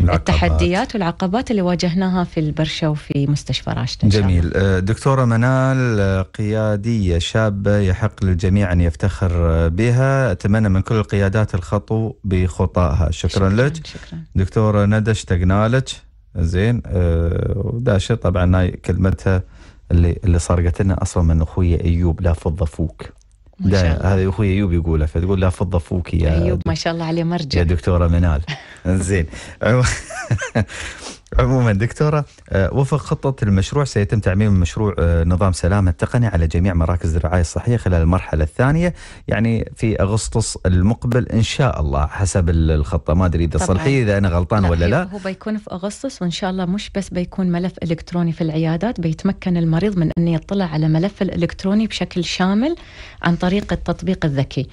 [SPEAKER 3] التحديات والعقبات اللي واجهناها في البرشا وفي مستشفى راشد إن شاء
[SPEAKER 1] الله. جميل دكتوره منال قياديه شابه يحق للجميع ان يفتخر بها اتمنى من كل القيادات الخطو بخطاها شكرا, شكرا لك شكرا. دكتوره ندى اشتقنا لك زين وداشه طبعا هاي كلمتها اللي اللي سرقت لنا اصلا من اخوي ايوب لا فضه فوك لا هذا اخوي ايوب يقولها فتقول لا فضه فوكي يا ايوب
[SPEAKER 3] ما شاء الله عليه مرجع يا
[SPEAKER 1] دكتوره منال زين عموما دكتورة آه، وفق خطة المشروع سيتم تعميم مشروع آه، نظام سلامة التقني على جميع مراكز الرعاية الصحية خلال المرحلة الثانية يعني في أغسطس المقبل إن شاء الله حسب الخطة ما أدري إذا صلحي إذا أنا غلطان ولا لا هو
[SPEAKER 3] بيكون في أغسطس وإن شاء الله مش بس بيكون ملف إلكتروني في العيادات بيتمكن المريض من أن يطلع على ملف الإلكتروني بشكل شامل عن طريق التطبيق الذكي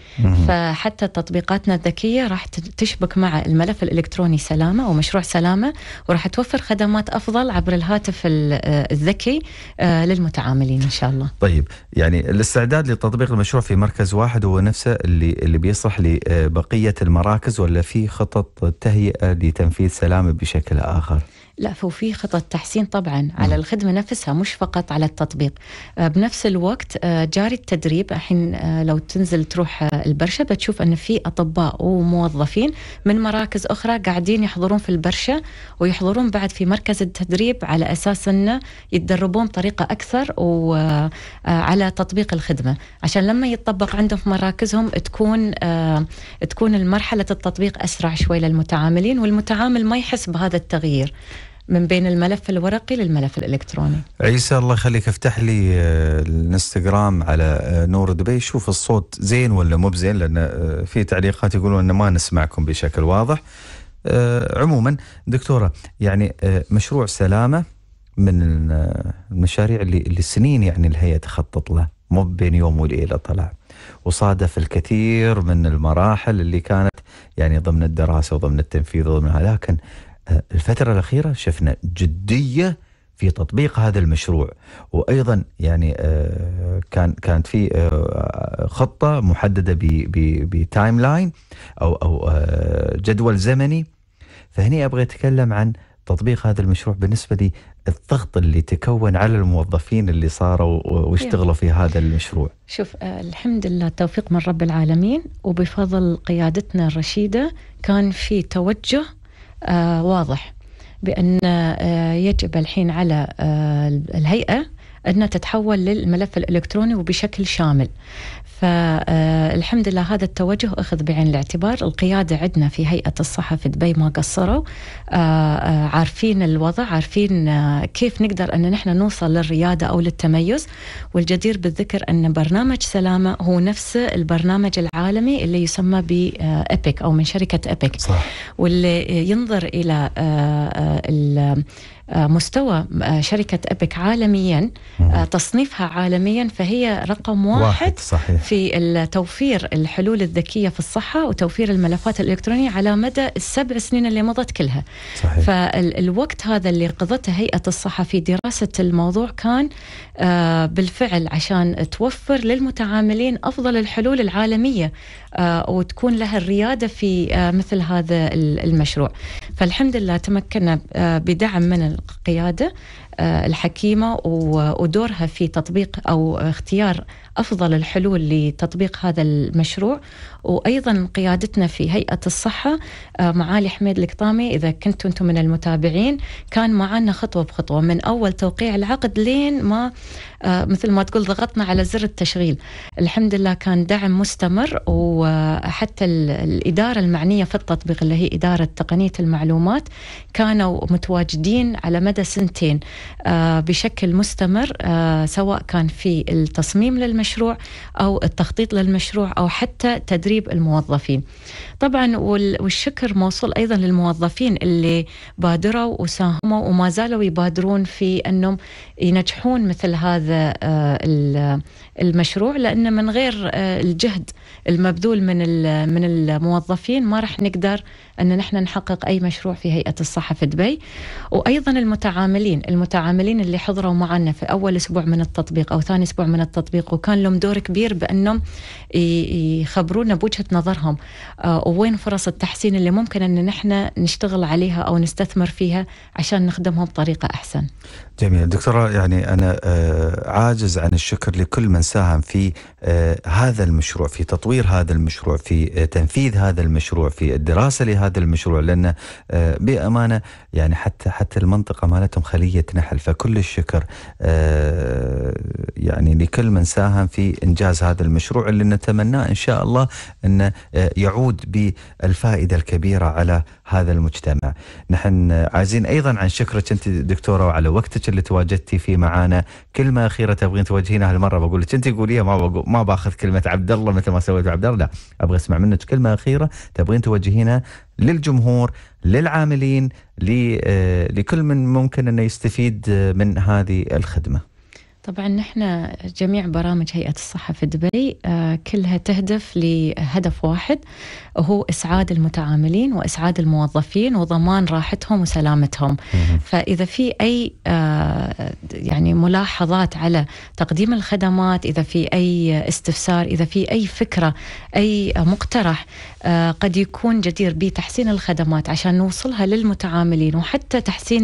[SPEAKER 3] فحتى تطبيقاتنا الذكية راح تشبك مع الملف الإلكتروني سلامة ومشروع سلامة وراح توفر توفر خدمات افضل عبر الهاتف آه، الذكي آه، للمتعاملين ان شاء الله.
[SPEAKER 1] طيب يعني الاستعداد لتطبيق المشروع في مركز واحد هو نفسه اللي اللي بيصلح لبقيه المراكز ولا في خطط تهيئه لتنفيذ سلامه بشكل اخر؟
[SPEAKER 3] لا ففي خطط تحسين طبعا على الخدمه نفسها مش فقط على التطبيق آه، بنفس الوقت آه، جاري التدريب الحين آه، لو تنزل تروح البرشه بتشوف ان في اطباء وموظفين من مراكز اخرى قاعدين يحضرون في البرشه ويحضرون بعد في مركز التدريب على اساس انه يتدربون بطريقه اكثر وعلى تطبيق الخدمه عشان لما يتطبق عندهم في مراكزهم تكون تكون المرحله التطبيق اسرع شوي للمتعاملين والمتعامل ما يحس بهذا التغيير من بين الملف الورقي للملف الالكتروني
[SPEAKER 1] عيسى الله يخليك افتح لي آه، الانستغرام على آه، نور دبي شوف الصوت زين ولا مو بزين لان آه، في تعليقات يقولون ان ما نسمعكم بشكل واضح عموما دكتوره يعني مشروع سلامه من المشاريع اللي اللي سنين يعني الهيئه تخطط له مو بين يوم وليله طلع وصادف الكثير من المراحل اللي كانت يعني ضمن الدراسه وضمن التنفيذ وضمن لكن الفترة الأخيرة شفنا جدية في تطبيق هذا المشروع وايضا يعني آه، كان كانت في آه، خطه محدده بتايم لاين او او آه، جدول زمني فهني ابغى اتكلم عن تطبيق هذا المشروع بالنسبه لي الضغط اللي تكون على الموظفين اللي صاروا واشتغلوا في هذا المشروع
[SPEAKER 3] شوف الحمد لله التوفيق من رب العالمين وبفضل قيادتنا الرشيده كان في توجه آه، واضح بأن آه، يجب الحين على آه، الهيئة أنها تتحول للملف الإلكتروني وبشكل شامل فالحمد لله هذا التوجه أخذ بعين الاعتبار القيادة عندنا في هيئة الصحة في دبي ما قصروا آه، آه، عارفين الوضع عارفين آه، كيف نقدر أن نحن نوصل للريادة أو للتميز والجدير بالذكر أن برنامج سلامة هو نفس البرنامج العالمي اللي يسمى بأبيك أو من شركة أبيك صح. واللي ينظر إلى آه، مستوى آه، شركة أبك عالميا آه، تصنيفها عالميا فهي رقم واحد, واحد صحيح. في توفير الحلول الذكية في الصحة وتوفير الملفات الإلكترونية على مدى السبع سنين اللي مضت كلها صحيح. فالوقت هذا اللي قضته هيئة الصحة في دراسة الموضوع كان بالفعل عشان توفر للمتعاملين أفضل الحلول العالمية آه، وتكون لها الريادة في آه، مثل هذا المشروع فالحمد لله تمكنا آه، بدعم من القيادة الحكيمة ودورها في تطبيق أو اختيار أفضل الحلول لتطبيق هذا المشروع وأيضا قيادتنا في هيئة الصحة معالي حميد القطامي إذا كنتم أنتم من المتابعين كان معنا خطوة بخطوة من أول توقيع العقد لين ما مثل ما تقول ضغطنا على زر التشغيل الحمد لله كان دعم مستمر و وحتى الإدارة المعنية في التطبيق اللي هي إدارة تقنية المعلومات كانوا متواجدين على مدى سنتين آه، بشكل مستمر آه، سواء كان في التصميم للمشروع أو التخطيط للمشروع أو حتى تدريب الموظفين طبعا والشكر موصول أيضا للموظفين اللي بادروا وساهموا وما زالوا يبادرون في أنهم ينجحون مثل هذا آه، المشروع لأن من غير الجهد المبذول الحلول من من الموظفين ما راح نقدر ان نحن نحقق اي مشروع في هيئه الصحه في دبي وايضا المتعاملين المتعاملين اللي حضروا معنا في اول اسبوع من التطبيق او ثاني اسبوع من التطبيق وكان لهم دور كبير بانهم يخبرونا بوجهه نظرهم آه، وين فرص التحسين اللي ممكن ان نحن نشتغل عليها او نستثمر فيها عشان نخدمهم بطريقه احسن
[SPEAKER 1] جميل دكتورة يعني أنا آه، عاجز عن الشكر لكل من ساهم في آه، هذا المشروع في تطوير هذا المشروع في آه، تنفيذ هذا المشروع في الدراسة لهذا المشروع لأن بأمانة يعني حتى حتى المنطقة مالتهم خلية نحل فكل الشكر يعني لكل من ساهم في إنجاز هذا المشروع اللي نتمناه إن شاء الله أن يعود بالفائدة الكبيرة على هذا المجتمع نحن عايزين أيضا عن شكرك أنت دكتورة وعلى وقتك وش اللي تواجدتي فيه معانا كلمه اخيره تبغين توجهينها هالمره بقول لك انت قوليها ما بقول ما باخذ كلمه عبد الله مثل ما سويت عبد الله لا ابغى اسمع منك كلمه اخيره تبغين توجهينها للجمهور للعاملين آه، لكل من ممكن انه يستفيد آه، من هذه الخدمه
[SPEAKER 3] طبعا نحن جميع برامج هيئة الصحة في دبي آه، كلها تهدف لهدف واحد وهو إسعاد المتعاملين وإسعاد الموظفين وضمان راحتهم وسلامتهم فإذا في أي آه، يعني ملاحظات على تقديم الخدمات إذا في أي استفسار إذا في أي فكرة أي مقترح آه، قد يكون جدير بتحسين الخدمات عشان نوصلها للمتعاملين وحتى تحسين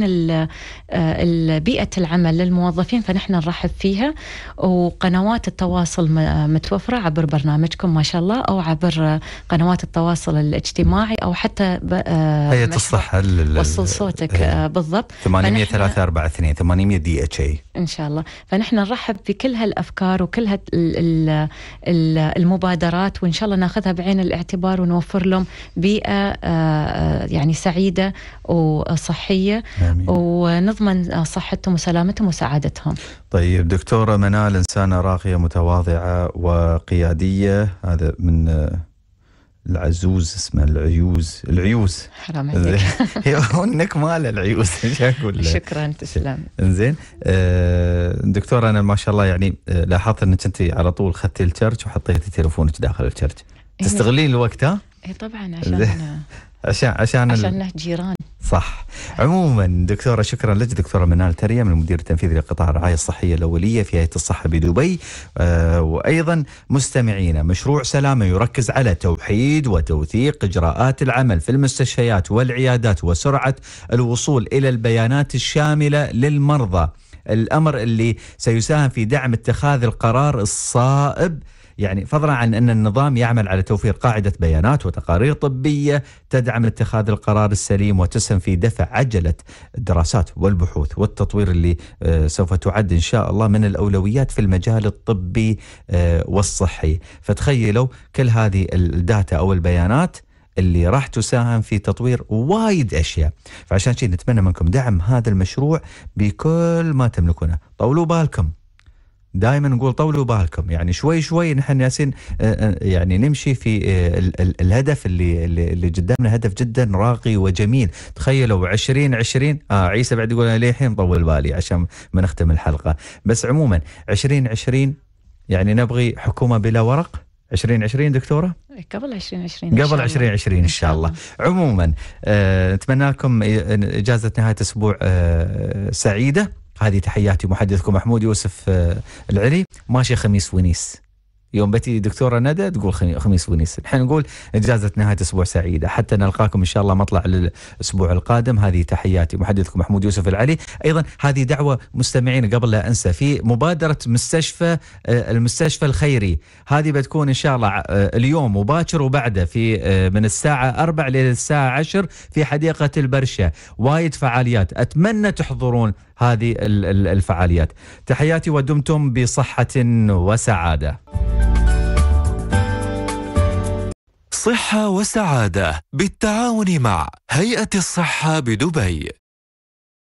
[SPEAKER 3] بيئة العمل للموظفين فنحن نرحب فيها وقنوات التواصل متوفرة عبر برنامجكم ما شاء الله أو عبر قنوات التواصل الاجتماعي أو حتى آه، هيئة
[SPEAKER 1] الصحة وصل
[SPEAKER 3] صوتك هي. آه، بالضبط 800
[SPEAKER 1] 800 دي اتش اي
[SPEAKER 3] ان شاء الله فنحن نرحب في كل هالافكار وكل هالمبادرات المبادرات وان شاء الله ناخذها بعين الاعتبار ونوفر لهم بيئه آه، يعني سعيده وصحيه آمين. ونضمن صحتهم وسلامتهم وسعادتهم
[SPEAKER 1] طيب دكتورة منال إنسانة راقية متواضعة وقيادية هذا من آه، العزوز اسمه العيوز العيوز حرام عليك هو مال ماله العيوز ايش اقول لك شكرا تسلم انزين آه، دكتوره انا ما شاء الله يعني آه، لاحظت انك انت على طول اخذتي الشرج وحطيتي تليفونك داخل الشرج إيه. تستغلين الوقت ها؟
[SPEAKER 3] اي طبعا عشان
[SPEAKER 1] عشان عشان عشان ال... جيران صح عموما دكتوره شكرا لك دكتوره منال تريم المدير التنفيذي لقطاع الرعايه الصحيه الاوليه في هيئه الصحه بدبي آه وايضا مستمعينا مشروع سلامه يركز على توحيد وتوثيق اجراءات العمل في المستشفيات والعيادات وسرعه الوصول الى البيانات الشامله للمرضى الامر اللي سيساهم في دعم اتخاذ القرار الصائب يعني فضلا عن أن النظام يعمل على توفير قاعدة بيانات وتقارير طبية تدعم اتخاذ القرار السليم وتسهم في دفع عجلة الدراسات والبحوث والتطوير اللي آه، سوف تعد إن شاء الله من الأولويات في المجال الطبي آه، والصحي فتخيلوا كل هذه الداتا أو البيانات اللي راح تساهم في تطوير وايد اشياء فعشان شيء نتمنى منكم دعم هذا المشروع بكل ما تملكونه طولوا بالكم دائما نقول طولوا بالكم يعني شوي شوي نحن ياسين آه، آه، يعني نمشي في آه، الهدف اللي اللي قدامنا هدف جدا راقي وجميل تخيلوا عشرين عشرين اه عيسى بعد يقول انا للحين طول بالي عشان ما نختم الحلقه بس عموما عشرين عشرين يعني نبغي حكومه بلا ورق 2020 دكتوره؟
[SPEAKER 3] قبل 2020 قبل عشرين ان
[SPEAKER 1] شاء الله, إن شاء الله. عموما نتمنى لكم اجازه نهايه اسبوع سعيده هذه تحياتي محدثكم محمود يوسف آه، العلي ماشي خميس ونيس يوم بتي دكتوره ندى تقول خميس ونيس الحين نقول اجازه نهايه اسبوع سعيده حتى نلقاكم ان شاء الله مطلع الاسبوع القادم هذه تحياتي محدثكم محمود يوسف العلي ايضا هذه دعوه مستمعين قبل لا انسى في مبادره مستشفى آه، المستشفى الخيري هذه بتكون ان شاء الله آه، اليوم وباكر وبعده في من الساعه 4 للساعه 10 في حديقه البرشه وايد فعاليات اتمنى تحضرون هذه الفعاليات تحياتي ودمتم بصحة وسعادة
[SPEAKER 4] صحة وسعادة بالتعاون مع هيئة الصحة بدبي